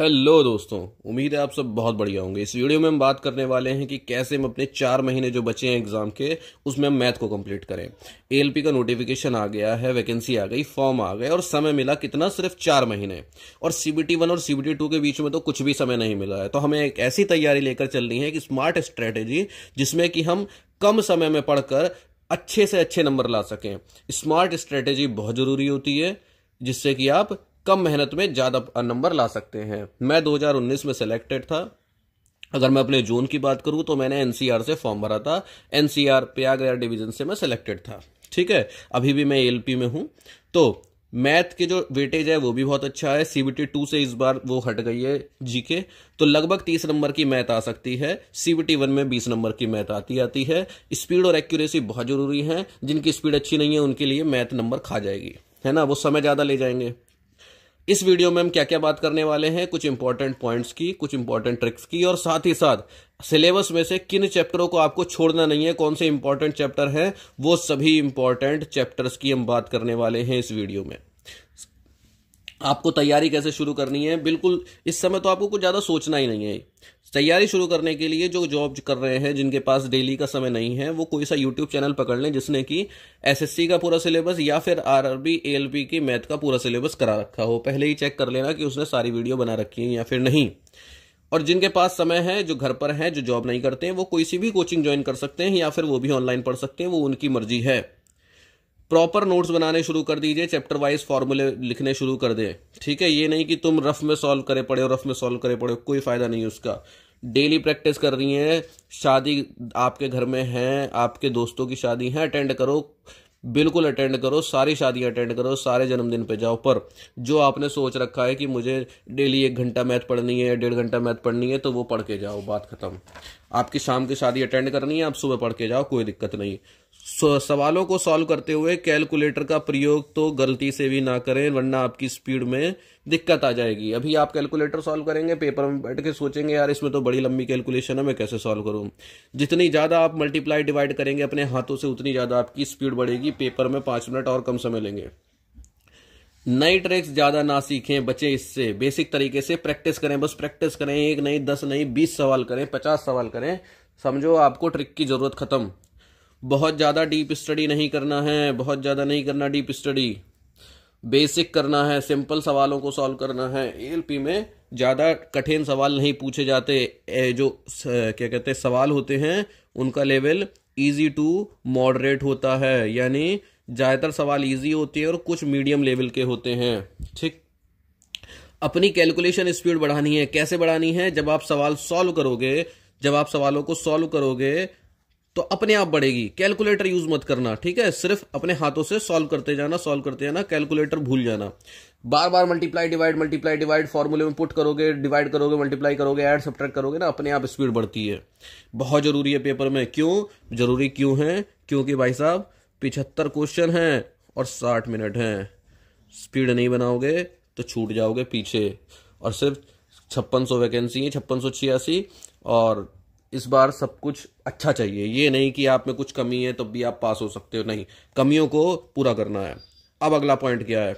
hello दोस्तों उम्मीद है आप सब बहुत बढ़िया होंगे इस वीडियो में हम बात करने वाले हैं कि कैसे हम अपने चार महीने जो बचे हैं एग्जाम के उसमें हम मैथ को कंप्लीट करें एएलपी का नोटिफिकेशन आ गया है वैकेंसी आ गई फॉर्म आ गए और समय मिला कितना सिर्फ चार महीने और सीबीटी वन और सीबीटी टू के बीच में तो कुछ भी समय नहीं मिला है तो हमें एक ऐसी तैयारी लेकर चलनी है कि स्मार्ट स्ट्रैटेजी जिसमें कि हम कम समय में पढ़कर अच्छे से अच्छे नंबर ला सकें स्मार्ट स्ट्रैटेजी बहुत ज़रूरी होती है जिससे कि आप कम मेहनत में ज़्यादा नंबर ला सकते हैं मैं 2019 में सिलेक्टेड था अगर मैं अपने जोन की बात करूं तो मैंने एनसीआर से फॉर्म भरा था एनसीआर प्रयागराज डिवीजन से मैं सिलेक्टेड था ठीक है अभी भी मैं एलपी में हूं तो मैथ के जो वेटेज है वो भी बहुत अच्छा है सीबीटी टू से इस बार वो हट गई है जीके तो लगभग तीस नंबर की मैथ आ सकती है सीबीटी वन में बीस नंबर की मैथ आती आती है स्पीड और एक्यूरेसी बहुत जरूरी है जिनकी स्पीड अच्छी नहीं है उनके लिए मैथ नंबर खा जाएगी है ना वो समय ज़्यादा ले जाएंगे इस वीडियो में हम क्या क्या बात करने वाले हैं कुछ इंपॉर्टेंट पॉइंट्स की कुछ इंपॉर्टेंट ट्रिक्स की और साथ ही साथ सिलेबस में से किन चैप्टरों को आपको छोड़ना नहीं है कौन से इंपॉर्टेंट चैप्टर हैं वो सभी इंपॉर्टेंट चैप्टर्स की हम बात करने वाले हैं इस वीडियो में आपको तैयारी कैसे शुरू करनी है बिल्कुल इस समय तो आपको कुछ ज़्यादा सोचना ही नहीं है तैयारी शुरू करने के लिए जो जॉब कर रहे हैं जिनके पास डेली का समय नहीं है वो कोई सा यूट्यूब चैनल पकड़ लें जिसने कि एसएससी का पूरा सिलेबस या फिर आरआरबी एलबी की मैथ का पूरा सिलेबस करा रखा हो पहले ही चेक कर लेना कि उसने सारी वीडियो बना रखी है या फिर नहीं और जिनके पास समय है जो घर पर है जो जॉब नहीं करते हैं वो कोई सी भी कोचिंग ज्वाइन कर सकते हैं या फिर वो भी ऑनलाइन पढ़ सकते हैं वो उनकी मर्जी है प्रॉपर नोट्स बनाने शुरू कर दीजिए चैप्टर वाइज फॉर्मूले लिखने शुरू कर दें ठीक है ये नहीं कि तुम रफ में सॉल्व करे पड़े हो रफ में सॉल्व करे पड़े हो कोई फ़ायदा नहीं उसका डेली प्रैक्टिस कर रही हैं शादी आपके घर में है आपके दोस्तों की शादी है अटेंड करो बिल्कुल अटेंड करो सारी शादियां अटेंड करो सारे जन्मदिन पे जाओ पर जो आपने सोच रखा है कि मुझे डेली एक घंटा मैथ पढ़नी है डेढ़ घंटा मैथ पढ़नी है तो वो पढ़ के जाओ बात खत्म आपकी शाम की शादी अटेंड करनी है आप सुबह पढ़ के जाओ कोई दिक्कत नहीं सवालों को सॉल्व करते हुए कैलकुलेटर का प्रयोग तो गलती से भी ना करें वरना आपकी स्पीड में दिक्कत आ जाएगी अभी आप कैलकुलेटर सॉल्व करेंगे पेपर में बैठ के सोचेंगे यार इसमें तो बड़ी लंबी कैलकुलेशन है मैं कैसे सॉल्व करूँ जितनी ज़्यादा आप मल्टीप्लाई डिवाइड करेंगे अपने हाथों से उतनी ज़्यादा आपकी स्पीड बढ़ेगी पेपर में पांच मिनट और कम समय लेंगे नए ट्रिक्स ज्यादा ना सीखें बच्चे इससे बेसिक तरीके से प्रैक्टिस करें बस प्रैक्टिस करें एक नहीं दस नहीं बीस सवाल करें पचास सवाल करें समझो आपको ट्रिक की जरूरत खत्म बहुत ज़्यादा डीप स्टडी नहीं करना है बहुत ज़्यादा नहीं करना डीप स्टडी बेसिक करना है सिंपल सवालों को सॉल्व करना है ए में ज़्यादा कठिन सवाल नहीं पूछे जाते जो क्या कहते हैं सवाल होते हैं उनका लेवल इजी टू मॉडरेट होता है यानी ज़्यादातर सवाल ईजी होते हैं और कुछ मीडियम लेवल के होते हैं ठीक अपनी कैलकुलेशन स्पीड बढ़ानी है कैसे बढ़ानी है जब आप सवाल सॉल्व करोगे जब आप सवालों को सॉल्व करोगे तो अपने आप बढ़ेगी कैलकुलेटर यूज मत करना ठीक है सिर्फ अपने हाथों से सॉल्व करते जाना सॉल्व करते जाना कैलकुलेटर भूल जाना बार बार मल्टीप्लाई डिवाइड मल्टीप्लाई डिवाइड फॉर्मूले में पुट करोगे डिवाइड करोगे मल्टीप्लाई करोगे ऐड सब्ट्रैक्ट करोगे ना अपने आप स्पीड बढ़ती है बहुत जरूरी है पेपर में क्यों जरूरी क्यों है क्योंकि भाई साहब पिछहत्तर क्वेश्चन हैं और साठ मिनट हैं स्पीड नहीं बनाओगे तो छूट जाओगे पीछे और सिर्फ छप्पन सौ वैकेंसी है छप्पन सौ छियासी और इस बार सब कुछ अच्छा चाहिए ये नहीं कि आप में कुछ कमी है तो भी आप पास हो सकते हो नहीं कमियों को पूरा करना है अब अगला पॉइंट क्या है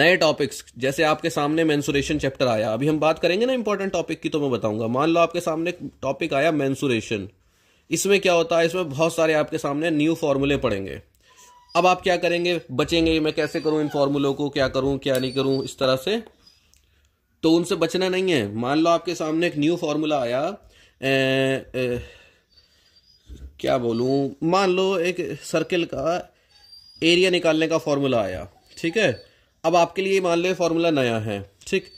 नए टॉपिक्स जैसे आपके सामने मैंसुरेशन चैप्टर आया अभी हम बात करेंगे ना इंपॉर्टेंट टॉपिक की तो मैं बताऊंगा मान लो आपके सामने टॉपिक आया मैंसुरेशन इसमें क्या होता है इसमें बहुत सारे आपके सामने न्यू फार्मूले पड़ेंगे अब आप क्या करेंगे बचेंगे मैं कैसे करूं इन फार्मूलों को क्या करूं क्या नहीं करूं इस तरह से तो उनसे बचना नहीं है मान लो आपके सामने एक न्यू फार्मूला आया ए, ए, क्या बोलूं मान लो एक सर्किल का एरिया निकालने का फार्मूला आया ठीक है अब आपके लिए मान लो फार्मूला नया है ठीक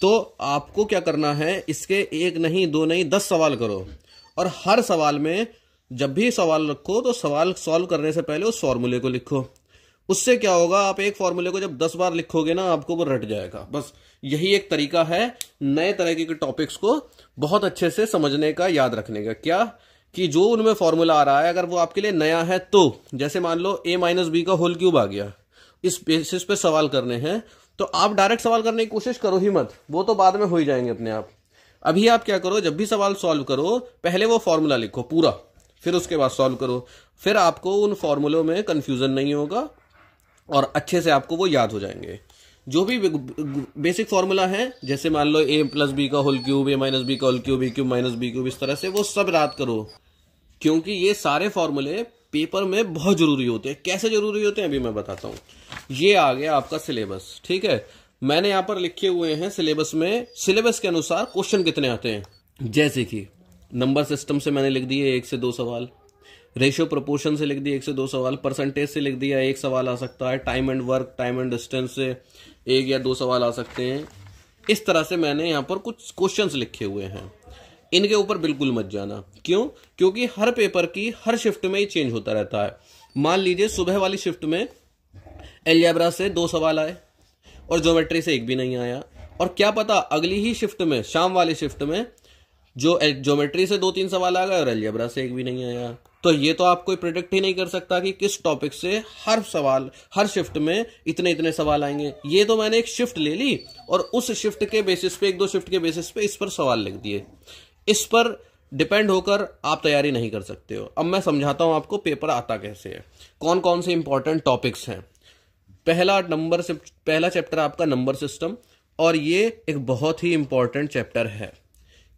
तो आपको क्या करना है इसके एक नहीं दो नहीं दस सवाल करो और हर सवाल में जब भी सवाल रखो तो सवाल सॉल्व करने से पहले उस फॉर्मूले को लिखो उससे क्या होगा आप एक फॉर्मूले को जब दस बार लिखोगे ना आपको वो रट जाएगा बस यही एक तरीका है नए तरह के टॉपिक्स को बहुत अच्छे से समझने का याद रखने का क्या कि जो उनमें फॉर्मूला आ रहा है अगर वो आपके लिए नया है तो जैसे मान लो ए माइनस बी का होल क्यूब आ गया इस बेसिस पे सवाल करने हैं तो आप डायरेक्ट सवाल करने की कोशिश करो ही मत वो तो बाद में हो ही जाएंगे अपने आप अभी आप क्या करो जब भी सवाल सॉल्व करो पहले वो फॉर्मूला लिखो पूरा फिर उसके बाद सॉल्व करो फिर आपको उन फॉर्मूलों में कन्फ्यूज़न नहीं होगा और अच्छे से आपको वो याद हो जाएंगे जो भी बेसिक फार्मूला है जैसे मान लो ए प्लस बी का whole cube A minus B का whole cube A cube minus B cube इस तरह से वो सब याद करो क्योंकि ये सारे फॉर्मूले पेपर में बहुत जरूरी होते हैं कैसे जरूरी होते हैं अभी मैं बताता हूँ ये आ गया आपका सिलेबस ठीक है मैंने यहाँ पर लिखे हुए हैं सिलेबस में सिलेबस के अनुसार क्वेश्चन कितने आते हैं जैसे कि नंबर सिस्टम से मैंने लिख दिए एक से दो सवाल रेशियो प्रपोर्शन से लिख दिया एक से दो सवाल परसेंटेज से लिख दिया एक सवाल आ सकता है time and work time and distance से एक या दो सवाल आ सकते हैं इस तरह से मैंने यहाँ पर कुछ क्वेश्चन लिखे हुए हैं इनके ऊपर बिल्कुल मत जाना क्यों क्योंकि हर पेपर की हर शिफ्ट में ये चेंज होता रहता है मान लीजिए सुबह वाली शिफ्ट में एलियाब्रा से दो सवाल आए और ज्योमेट्री से एक भी नहीं आया और क्या पता अगली ही शिफ्ट में शाम वाली शिफ्ट में जो ज्योमेट्री से दो तीन सवाल आ गए और एलियब्रा से एक भी नहीं आया तो ये तो आप कोई प्रिडिक्ट ही नहीं कर सकता कि किस टॉपिक से हर सवाल हर शिफ्ट में इतने इतने सवाल आएंगे ये तो मैंने एक शिफ्ट ले ली और उस शिफ्ट के बेसिस पे एक दो शिफ्ट के बेसिस पे इस पर सवाल लिख दिए इस पर डिपेंड होकर आप तैयारी नहीं कर सकते हो अब मैं समझाता हूँ आपको पेपर आता कैसे है कौन कौन से इंपॉर्टेंट टॉपिक्स हैं पहला नंबर से पहला चैप्टर आपका नंबर सिस्टम और ये एक बहुत ही इंपॉर्टेंट चैप्टर है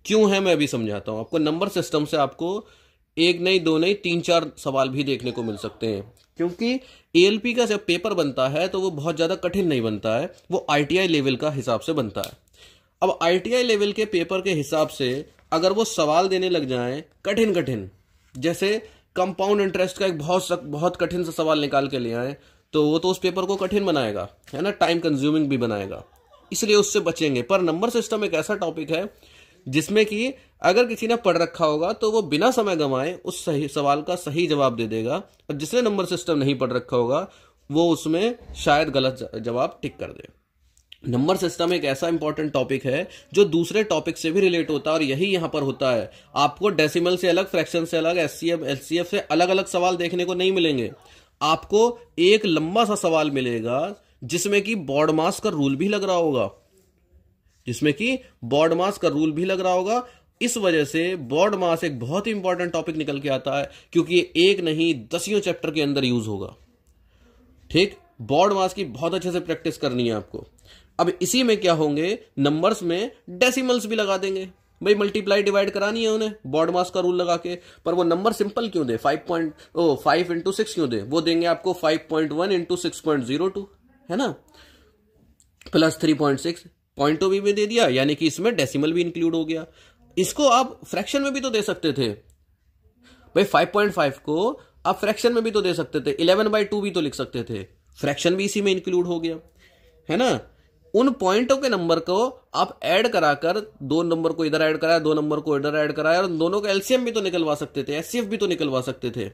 क्यों है मैं अभी समझाता हूँ आपको नंबर सिस्टम से आपको एक नहीं दो नहीं तीन चार सवाल भी देखने को मिल सकते हैं क्योंकि ए का जब पेपर बनता है तो वो बहुत ज़्यादा कठिन नहीं बनता है वो आई लेवल का हिसाब से बनता है अब आई लेवल के पेपर के हिसाब से अगर वो सवाल देने लग जाए कठिन कठिन जैसे कंपाउंड इंटरेस्ट का एक बहुत सक, बहुत कठिन सा सवाल निकाल के ले आए तो वो तो उस पेपर को कठिन बनाएगा है ना टाइम कंज्यूमिंग भी बनाएगा इसलिए उससे बचेंगे पर नंबर सिस्टम एक ऐसा टॉपिक है जिसमें कि अगर किसी ने पढ़ रखा होगा तो वो बिना समय गंवाए उस सही सवाल का सही जवाब दे देगा और जिसने नंबर सिस्टम नहीं पढ़ रखा होगा वो उसमें शायद गलत जवाब टिक कर दे नंबर सिस्टम एक ऐसा इंपॉर्टेंट टॉपिक है जो दूसरे टॉपिक से भी रिलेट होता है और यही यहां पर होता है आपको डेसिमल से अलग फ्रैक्शन से अलग S C F L C F से अलग अलग सवाल देखने को नहीं मिलेंगे आपको एक लंबा सा सवाल मिलेगा जिसमें कि बॉर्ड मास का रूल भी लग रहा होगा जिसमें कि बॉर्ड मास का रूल भी लग रहा होगा इस वजह से बॉर्ड मास एक बहुत ही इंपॉर्टेंट टॉपिक निकल के आता है क्योंकि एक नहीं दसियों चैप्टर के अंदर यूज होगा ठीक बॉर्ड मास की बहुत अच्छे से प्रैक्टिस करनी है आपको अब इसी में क्या होंगे नंबर्स में डेसिमल्स भी लगा देंगे भाई मल्टीप्लाई डिवाइड करानी है उन्हें बॉड मास का रूल लगा के पर वो नंबर सिंपल क्यों दे five point O five into six क्यों दे वो देंगे आपको five point one into six point zero two है ना प्लस थ्री पॉइंट सिक्स पॉइंटो भी में दे दिया यानी कि इसमें डेसिमल भी इंक्लूड हो गया इसको आप फ्रैक्शन में भी तो दे सकते थे भाई फाइव को आप फ्रैक्शन में भी तो दे सकते थे इलेवन बाई टू भी तो लिख सकते थे फ्रैक्शन भी इसी में इंक्लूड हो गया है ना उन पॉइंटों के नंबर को आप ऐड कराकर दो नंबर को इधर ऐड कराया दो नंबर को इधर ऐड कराया और दोनों को एलसीएम भी तो निकलवा सकते थे एससीएफ भी तो निकलवा सकते थे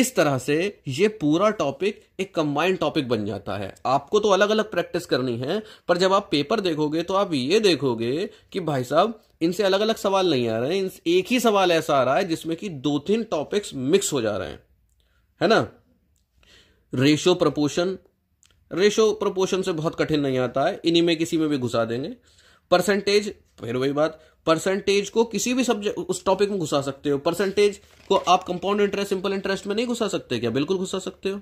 इस तरह से ये पूरा टॉपिक एक कंबाइंड टॉपिक बन जाता है आपको तो अलग अलग प्रैक्टिस करनी है पर जब आप पेपर देखोगे तो आप ये देखोगे कि भाई साहब इनसे अलग अलग सवाल नहीं आ रहे हैं एक ही सवाल ऐसा आ रहा है जिसमें कि दो तीन टॉपिक्स मिक्स हो जा रहे हैं है ना रेशो प्रपोशन रेशो प्रोपोर्शन से बहुत कठिन नहीं आता है इन्हीं में किसी में भी घुसा देंगे परसेंटेज फिर वही बात परसेंटेज को किसी भी सब्जेक्ट उस टॉपिक में घुसा सकते हो परसेंटेज को आप कंपाउंड इंटरेस्ट सिंपल इंटरेस्ट में नहीं घुसा सकते क्या बिल्कुल घुसा सकते हो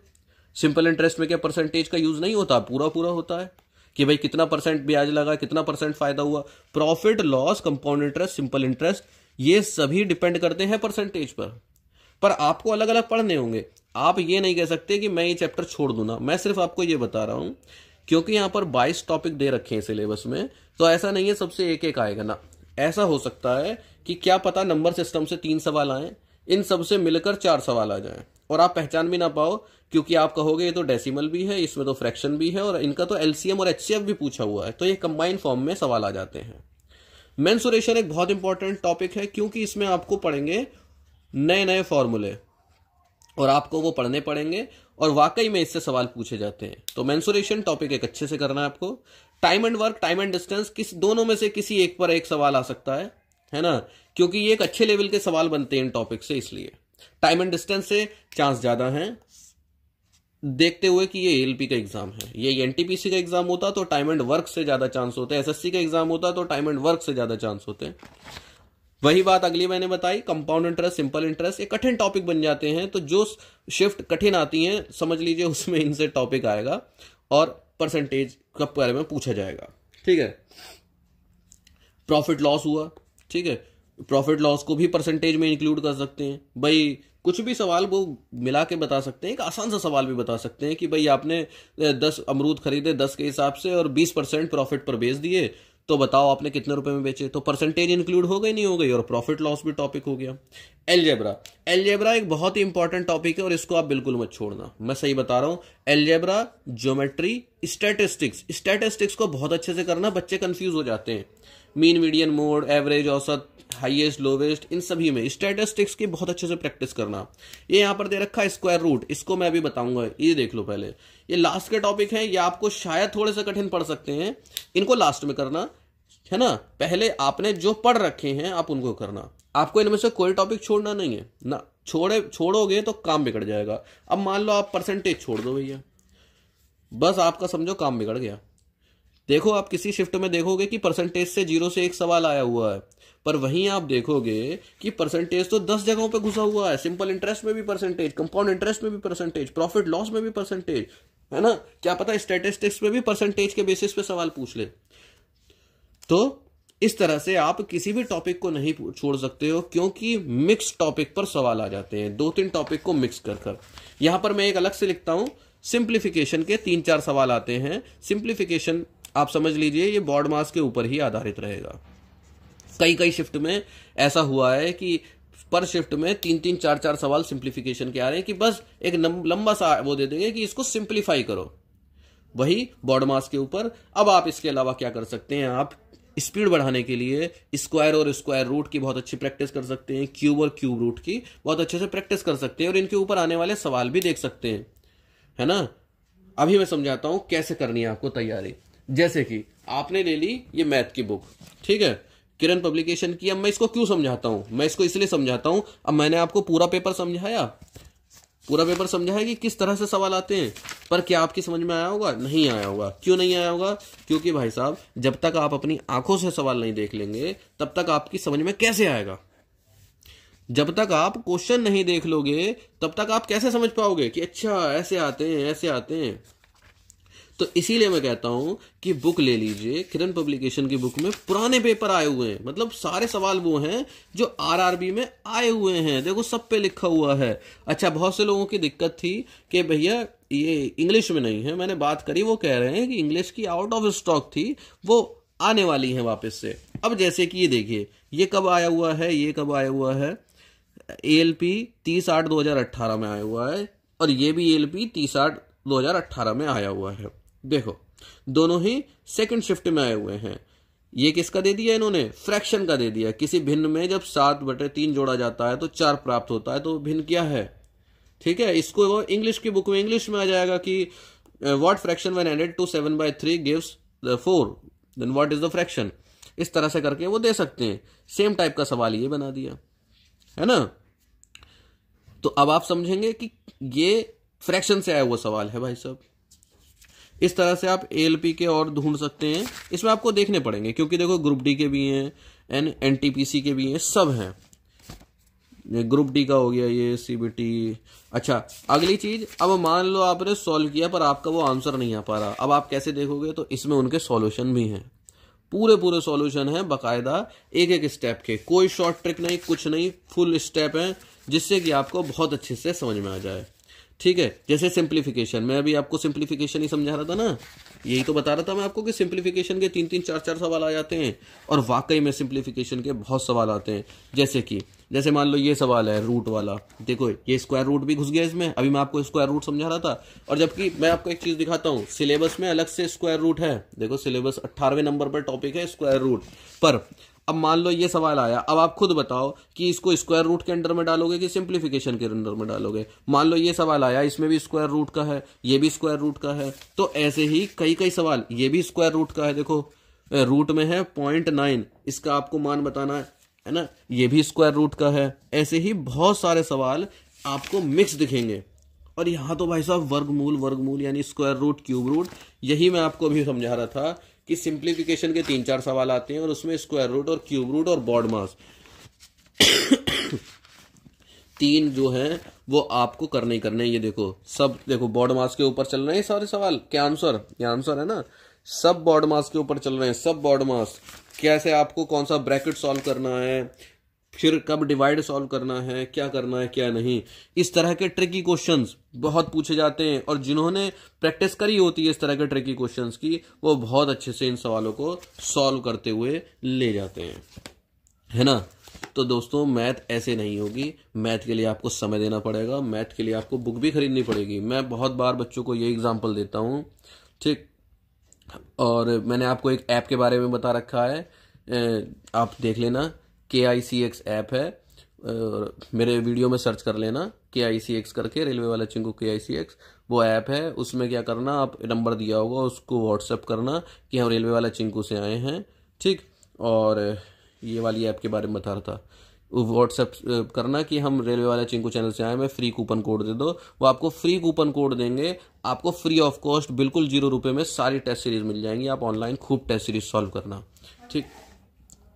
सिंपल इंटरेस्ट में क्या परसेंटेज का यूज नहीं होता पूरा पूरा होता है कि भाई कितना परसेंट ब्याज लगा कितना परसेंट फायदा हुआ profit loss compound interest simple interest ये सभी डिपेंड करते हैं परसेंटेज पर पर आपको अलग अलग पढ़ने होंगे आप ये नहीं कह सकते कि मैं ये चैप्टर छोड़ दूंगा मैं सिर्फ आपको ये बता रहा हूँ क्योंकि यहाँ पर 22 टॉपिक दे रखे हैं सिलेबस में तो ऐसा नहीं है सबसे एक एक आएगा ना ऐसा हो सकता है कि क्या पता नंबर सिस्टम से तीन सवाल आए इन सब से मिलकर चार सवाल आ जाएं और आप पहचान भी ना पाओ क्योंकि आप कहोगे ये तो डेसिमल भी है इसमें तो फ्रैक्शन भी है और इनका तो एलसीएम और एचसीएफ भी पूछा हुआ है तो ये कंबाइन फॉर्म में सवाल आ जाते हैं मेंसुरेशन एक बहुत इंपॉर्टेंट टॉपिक है क्योंकि इसमें आपको पढ़ेंगे नए नए फॉर्मूले और आपको वो पढ़ने पड़ेंगे और वाकई में इससे सवाल पूछे जाते हैं तो मैंसुरेशन टॉपिक एक अच्छे से करना है आपको time and work time and distance किस दोनों में से किसी एक पर एक सवाल आ सकता है है ना क्योंकि ये एक अच्छे लेवल के सवाल बनते हैं इन टॉपिक से इसलिए टाइम एंड डिस्टेंस से चांस ज़्यादा हैं देखते हुए कि ये एलपी का एग्जाम है ये एनटीपीसी का एग्जाम होता तो टाइम एंड वर्क से ज़्यादा चांस होते एसएससी का एग्जाम होता तो टाइम एंड वर्क से ज़्यादा चांस होते हैं वही बात अगली मैंने बताई कंपाउंड इंटरेस्ट सिंपल इंटरेस्ट ये कठिन टॉपिक बन जाते हैं तो जो शिफ्ट कठिन आती हैं समझ लीजिए उसमें इनसे टॉपिक आएगा और परसेंटेज कब बारे में पूछा जाएगा ठीक है प्रॉफिट लॉस हुआ ठीक है प्रॉफिट लॉस को भी परसेंटेज में इंक्लूड कर सकते हैं भाई कुछ भी सवाल वो मिला के बता सकते हैं एक आसान सा सवाल भी बता सकते हैं कि भाई आपने दस अमरूद खरीदे दस के हिसाब से और बीस परसेंट प्रॉफिट पर बेच दिए तो बताओ आपने कितने रुपए में बेचे तो परसेंटेज इंक्लूड हो गई नहीं हो गई और प्रॉफिट लॉस भी टॉपिक हो गया एलजेब्रा एलजेब्रा एक बहुत ही इंपॉर्टेंट टॉपिक है और इसको आप बिल्कुल मत छोड़ना मैं सही बता रहा हूं एलजेब्रा ज्योमेट्री स्टेटिस्टिक्स स्टेटिस्टिक्स को बहुत अच्छे से करना बच्चे कंफ्यूज हो जाते हैं मीन मीडियन मोड एवरेज औसत हाइएस्ट लोवेस्ट इन सभी में स्टेटिस्टिक्स की बहुत अच्छे से प्रैक्टिस करना ये यहाँ पर दे रखा है स्क्वायर रूट इसको मैं अभी बताऊंगा ये देख लो पहले ये लास्ट के टॉपिक है ये आपको शायद थोड़े से कठिन पड़ सकते हैं इनको लास्ट में करना है ना पहले आपने जो पढ़ रखे हैं आप उनको करना आपको इनमें से कोई टॉपिक छोड़ना नहीं है ना छोड़े छोड़ोगे तो काम बिगड़ जाएगा अब मान लो आप परसेंटेज छोड़ दो भैया बस आपका समझो काम बिगड़ गया देखो आप किसी शिफ्ट में देखोगे कि परसेंटेज से जीरो से एक सवाल आया हुआ है पर वहीं आप देखोगे कि परसेंटेज तो दस जगहों पे घुसा हुआ है सिंपल इंटरेस्ट में भी परसेंटेज कंपाउंड इंटरेस्ट में भी परसेंटेज प्रॉफिट लॉस में भी परसेंटेज है ना क्या पता स्टेटिस्टिक्स में भी परसेंटेज के बेसिस पे सवाल पूछ ले तो इस तरह से आप किसी भी टॉपिक को नहीं छोड़ सकते हो क्योंकि मिक्स टॉपिक पर सवाल आ जाते हैं दो तीन टॉपिक को मिक्स कर कर यहां पर मैं एक अलग से लिखता हूं सिंप्लीफिकेशन के तीन चार सवाल आते हैं सिंप्लीफिकेशन आप समझ लीजिए ये बॉर्ड मास के ऊपर ही आधारित रहेगा कई कई शिफ्ट में ऐसा हुआ है कि पर शिफ्ट में तीन तीन चार चार सवाल सिंप्लीफिकेशन के आ रहे हैं कि बस एक लंबा सा वो दे देंगे कि इसको सिंप्लीफाई करो वही बॉड मास के ऊपर अब आप इसके अलावा क्या कर सकते हैं आप स्पीड बढ़ाने के लिए स्क्वायर और स्क्वायर रूट की बहुत अच्छी प्रैक्टिस कर सकते हैं क्यूब और क्यूब रूट की बहुत अच्छे से प्रैक्टिस कर सकते हैं और इनके ऊपर आने वाले सवाल भी देख सकते हैं है ना अभी मैं समझाता हूँ कैसे करनी है आपको तैयारी जैसे कि आपने ले ली ये मैथ की बुक ठीक है किरण पब्लिकेशन की अब मैं इसको क्यों समझाता हूँ मैं इसको इसलिए समझाता हूँ अब मैंने आपको पूरा पेपर समझाया पूरा पेपर समझा है कि किस तरह से सवाल आते हैं पर क्या आपकी समझ में आया होगा नहीं आया होगा क्यों नहीं आया होगा क्योंकि भाई साहब जब तक आप अपनी आंखों से सवाल नहीं देख लेंगे तब तक आपकी समझ में कैसे आएगा जब तक आप क्वेश्चन नहीं देख लोगे तब तक आप कैसे समझ पाओगे कि अच्छा ऐसे आते हैं ऐसे आते हैं तो इसीलिए मैं कहता हूं कि बुक ले लीजिए किरण पब्लिकेशन की बुक में पुराने पेपर आए हुए हैं मतलब सारे सवाल वो हैं जो आरआरबी में आए हुए हैं देखो सब पे लिखा हुआ है अच्छा बहुत से लोगों की दिक्कत थी कि भैया ये इंग्लिश में नहीं है मैंने बात करी वो कह रहे हैं कि इंग्लिश की आउट ऑफ स्टॉक थी वो आने वाली है वापस से अब जैसे कि ये देखिए ये कब आया हुआ है ये कब आया हुआ है ए एल पी तीस आठ दो हजार अट्ठारह में आया हुआ है और ये भी ए एल पी तीस आठ दो हजार अट्ठारह में आया हुआ है देखो दोनों ही सेकंड शिफ्ट में आए हुए हैं ये किसका दे दिया इन्होंने फ्रैक्शन का दे दिया किसी भिन्न में जब सात बटे तीन जोड़ा जाता है तो चार प्राप्त होता है तो भिन्न क्या है ठीक है इसको इंग्लिश की बुक में इंग्लिश में आ जाएगा कि what fraction one added to seven by three gives the four then what is the fraction इस तरह से करके वो दे सकते हैं सेम टाइप का सवाल ये बना दिया है ना तो अब आप समझेंगे कि ये फ्रैक्शन से आया हुआ सवाल है भाई साहब इस तरह से आप ए के और ढूंढ सकते हैं इसमें आपको देखने पड़ेंगे क्योंकि देखो ग्रुप डी के भी हैं एन एन के भी हैं सब हैं ग्रुप डी का हो गया ये सी अच्छा अगली चीज अब मान लो आपने सॉल्व किया पर आपका वो आंसर नहीं आ पा रहा अब आप कैसे देखोगे तो इसमें उनके सॉल्यूशन भी हैं पूरे पूरे सॉल्यूशन हैं बकायदा एक एक स्टेप के कोई शॉर्ट ट्रिक नहीं कुछ नहीं फुल स्टेप हैं जिससे कि आपको बहुत अच्छे से समझ में आ जाए ठीक है जैसे सिंप्लीफिकेशन मैं अभी आपको सिंप्लीफिकेशन ही समझा रहा था ना यही तो बता रहा था मैं आपको कि सिंप्लीफिकेशन के तीन तीन चार चार सवाल आ जाते हैं और वाकई में सिंप्लीफिकेशन के बहुत सवाल आते हैं जैसे कि जैसे मान लो ये सवाल है रूट वाला देखो ये स्क्वायर रूट भी घुस गया इसमें अभी मैं आपको स्क्वायर रूट समझा रहा था और जबकि मैं आपको एक चीज़ दिखाता हूँ सिलेबस में अलग से स्क्वायर रूट है देखो सिलेबस अट्ठारहवें नंबर पर टॉपिक है स्क्वायर रूट पर अब मान लो ये सवाल आया अब आप खुद बताओ कि इसको स्क्वायर रूट के अंडर में डालोगे कि सिंप्लीफिकेशन के अंडर में डालोगे मान लो ये सवाल आया इसमें भी स्क्वायर रूट का है ये भी स्क्वायर रूट का है तो ऐसे ही कई कई सवाल ये भी स्क्वायर रूट का है देखो रूट में है पॉइंट नाइन इसका आपको मान बताना है है ना ये भी स्क्वायर रूट का है ऐसे ही बहुत सारे सवाल आपको मिक्स दिखेंगे और यहां तो भाई साहब वर्गमूल वर्गमूल यानी स्क्वायर रूट क्यूब रूट यही मैं आपको अभी समझा रहा था कि सिंप्लीफिकेशन के तीन चार सवाल आते हैं और उसमें स्क्वायर रूट और क्यूब रूट और बॉड मास तीन जो हैं वो आपको करने ही करने हैं ये देखो सब देखो बॉड मास के ऊपर चल रहे हैं सारे सवाल क्या आंसर ये आंसर है ना सब बॉड मास के ऊपर चल रहे हैं सब बॉड मास कैसे आपको कौन सा ब्रैकेट सॉल्व करना है फिर कब डिवाइड सॉल्व करना है क्या करना है क्या नहीं इस तरह के ट्रिकी क्वेश्चन बहुत पूछे जाते हैं और जिन्होंने प्रैक्टिस करी होती है इस तरह के ट्रिकी क्वेश्चन की वो बहुत अच्छे से इन सवालों को सॉल्व करते हुए ले जाते हैं है ना तो दोस्तों मैथ ऐसे नहीं होगी मैथ के लिए आपको समय देना पड़ेगा मैथ के लिए आपको बुक भी खरीदनी पड़ेगी मैं बहुत बार बच्चों को ये एग्जाम्पल देता हूँ ठीक और मैंने आपको एक ऐप के बारे में बता रखा है आप देख लेना के आई सी एक्स ऐप है और मेरे वीडियो में सर्च कर लेना के आई सी एक्स करके रेलवे वाला चिंकू के आई सी एक्स वो ऐप है उसमें क्या करना आप नंबर दिया होगा उसको व्हाट्सअप करना कि हम रेलवे वाला चिंकू से आए हैं ठीक और ये वाली ऐप के बारे में बता रहा था व्हाट्सएप करना कि हम रेलवे वाला चिंकू चैनल से आए मैं फ्री कूपन कोड दे दो वो आपको फ्री कूपन कोड देंगे आपको फ्री ऑफ कॉस्ट बिल्कुल जीरो रुपये में सारी टेस्ट सीरीज मिल जाएंगी आप ऑनलाइन खूब टेस्ट सीरीज सॉल्व करना ठीक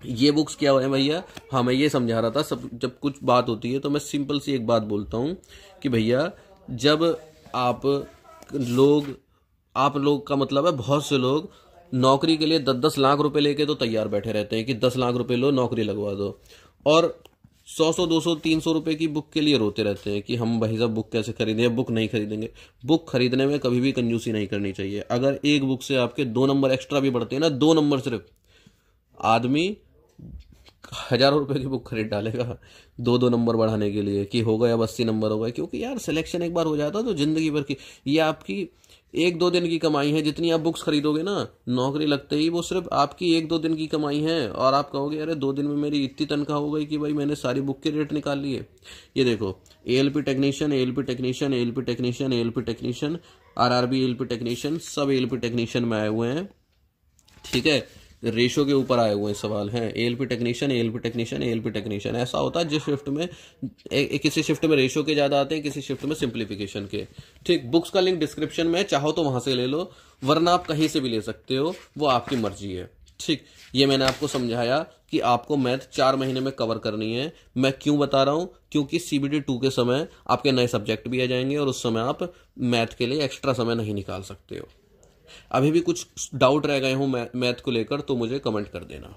ये बुक्स क्या है भैया हाँ मैं ये समझा रहा था सब जब कुछ बात होती है तो मैं सिंपल सी एक बात बोलता हूँ कि भैया जब आप लोग आप लोग का मतलब है बहुत से लोग नौकरी के लिए दस दस लाख रुपए लेके तो तैयार बैठे रहते हैं कि दस लाख रुपए लो नौकरी लगवा दो और सौ सौ दो सौ तीन सौ रुपये की बुक के लिए रोते रहते हैं कि हम भाई साहब बुक कैसे खरीदें बुक नहीं खरीदेंगे बुक खरीदने में कभी भी कंजूसी नहीं करनी चाहिए अगर एक बुक से आपके दो नंबर एक्स्ट्रा भी बढ़ते हैं ना दो नंबर सिर्फ आदमी हजारों रुपए की बुक खरीद डालेगा दो दो नंबर बढ़ाने के लिए कि होगा या अब अस्सी नंबर होगा क्योंकि यार सिलेक्शन एक बार हो जाता तो जिंदगी भर की ये आपकी एक दो दिन की कमाई है जितनी आप बुक्स खरीदोगे ना नौकरी लगते ही वो सिर्फ आपकी एक दो दिन की कमाई है और आप कहोगे अरे दो दिन में मेरी इतनी तनख्वाह हो गई कि भाई मैंने सारी बुक के रेट निकाल लिए ये देखो A L P technician L P technician A L P technician A L P technician R R B L P technician सब एल पी टेक्नीशियन में आए हुए हैं ठीक है रेशो के ऊपर आए हुए सवाल हैं A L P technician A L P technician A L P technician ऐसा होता है जिस शिफ्ट में ए, किसी शिफ्ट में रेशो के ज़्यादा आते हैं किसी शिफ्ट में सिंप्लीफिकेशन के ठीक बुक्स का लिंक डिस्क्रिप्शन में चाहो तो वहाँ से ले लो वरना आप कहीं से भी ले सकते हो वो आपकी मर्जी है ठीक ये मैंने आपको समझाया कि आपको मैथ चार महीने में कवर करनी है मैं क्यों बता रहा हूं क्योंकि सी बी टू के समय आपके नए सब्जेक्ट भी आ जाएंगे और उस समय आप मैथ के लिए एक्स्ट्रा समय नहीं निकाल सकते हो अभी भी कुछ डाउट रह गए हो मैथ को लेकर तो मुझे कमेंट कर देना